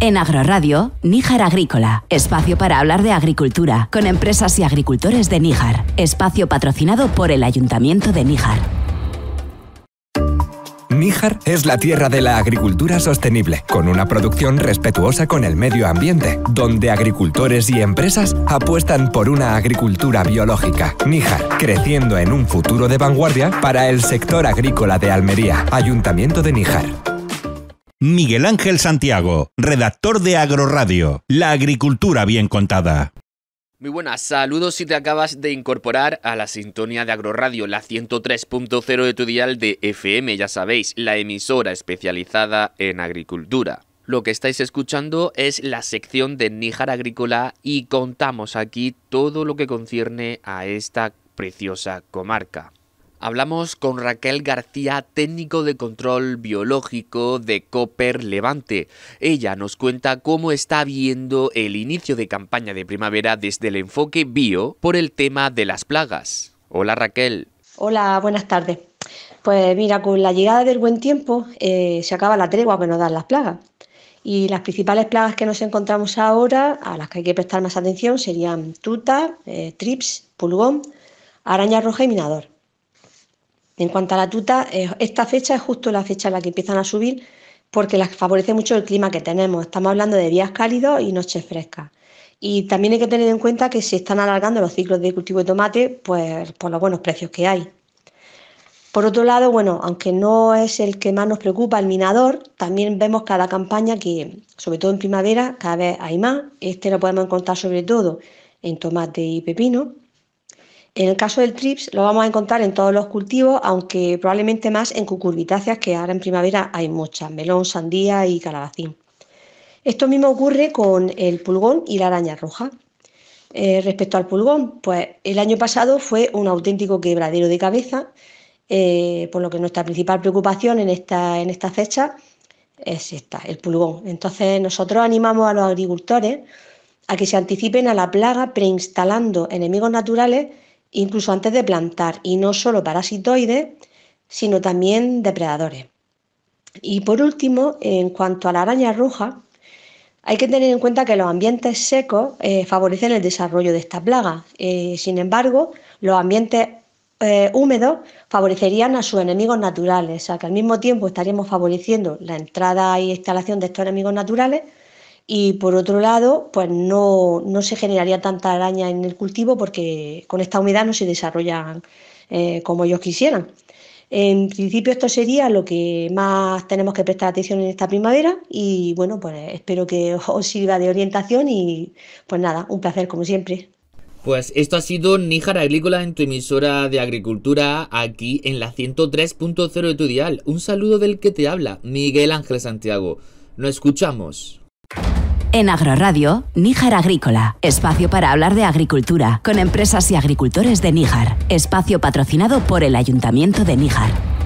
En Agroradio, Níjar Agrícola, espacio para hablar de agricultura, con empresas y agricultores de Níjar, espacio patrocinado por el Ayuntamiento de Níjar. Níjar es la tierra de la agricultura sostenible, con una producción respetuosa con el medio ambiente, donde agricultores y empresas apuestan por una agricultura biológica. Níjar, creciendo en un futuro de vanguardia para el sector agrícola de Almería, Ayuntamiento de Níjar. Miguel Ángel Santiago, redactor de Agroradio, La Agricultura Bien Contada. Muy buenas, saludos si te acabas de incorporar a la sintonía de Agroradio, la 103.0 de tu dial de FM, ya sabéis, la emisora especializada en agricultura. Lo que estáis escuchando es la sección de Níjar Agrícola y contamos aquí todo lo que concierne a esta preciosa comarca. Hablamos con Raquel García, técnico de control biológico de Copper Levante. Ella nos cuenta cómo está viendo el inicio de campaña de primavera desde el enfoque bio por el tema de las plagas. Hola Raquel. Hola, buenas tardes. Pues mira, con la llegada del buen tiempo eh, se acaba la tregua que nos dan las plagas. Y las principales plagas que nos encontramos ahora, a las que hay que prestar más atención, serían tuta, eh, trips, pulgón, araña roja y minador. En cuanto a la tuta, eh, esta fecha es justo la fecha en la que empiezan a subir porque las favorece mucho el clima que tenemos. Estamos hablando de días cálidos y noches frescas. Y también hay que tener en cuenta que se están alargando los ciclos de cultivo de tomate pues, por los buenos precios que hay. Por otro lado, bueno, aunque no es el que más nos preocupa el minador, también vemos cada campaña que, sobre todo en primavera, cada vez hay más. Este lo podemos encontrar sobre todo en tomate y pepino. En el caso del trips lo vamos a encontrar en todos los cultivos, aunque probablemente más en cucurbitáceas, que ahora en primavera hay muchas, melón, sandía y calabacín. Esto mismo ocurre con el pulgón y la araña roja. Eh, respecto al pulgón, pues el año pasado fue un auténtico quebradero de cabeza, eh, por lo que nuestra principal preocupación en esta, en esta fecha es esta, el pulgón. Entonces nosotros animamos a los agricultores a que se anticipen a la plaga preinstalando enemigos naturales incluso antes de plantar, y no solo parasitoides, sino también depredadores. Y por último, en cuanto a la araña roja, hay que tener en cuenta que los ambientes secos eh, favorecen el desarrollo de esta plaga. Eh, sin embargo, los ambientes eh, húmedos favorecerían a sus enemigos naturales, o sea que al mismo tiempo estaríamos favoreciendo la entrada y instalación de estos enemigos naturales, y por otro lado, pues no, se generaría tanta araña en el cultivo porque con esta humedad no se desarrollan eh, como ellos quisieran. En principio esto sería lo que más tenemos que prestar atención en esta primavera y bueno, pues espero que os sirva de orientación y pues nada, un placer como siempre. Pues esto ha sido Níjar Agrícola en tu emisora de agricultura aquí en la 103.0 de tu dial. Un saludo del que te habla, Miguel Ángel Santiago. Nos escuchamos. En Agroradio, Níjar Agrícola, espacio para hablar de agricultura, con empresas y agricultores de Níjar, espacio patrocinado por el Ayuntamiento de Níjar.